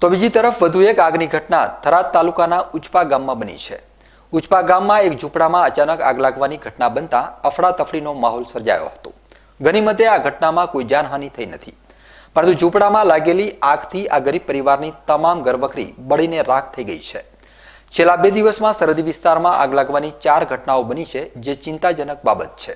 તો બીજી તરફ વધુ એક આગની ઘટના થરાદ તાલુકાના ઉચપા ગામમાં બની છે ઉચપા ગામમાં એક ઝૂંપડામાં અચાનક આગ લાગવાની ઘટના બનતા અફડાતફડીનો માહોલ સર્જાયો હતો ગનીમતે આ ઘટનામાં કોઈ જાનહાનિ થઈ નથી પરંતુ ઝૂંપડામાં લાગેલી આગથી આ ગરીબ પરિવારની તમામ ઘરબકરી બળીને રાખ થઈ ગઈ છે છેલ્લા બે દિવસમાં સરહદી વિસ્તારમાં આગ લાગવાની ચાર ઘટનાઓ બની છે જે ચિંતાજનક બાબત છે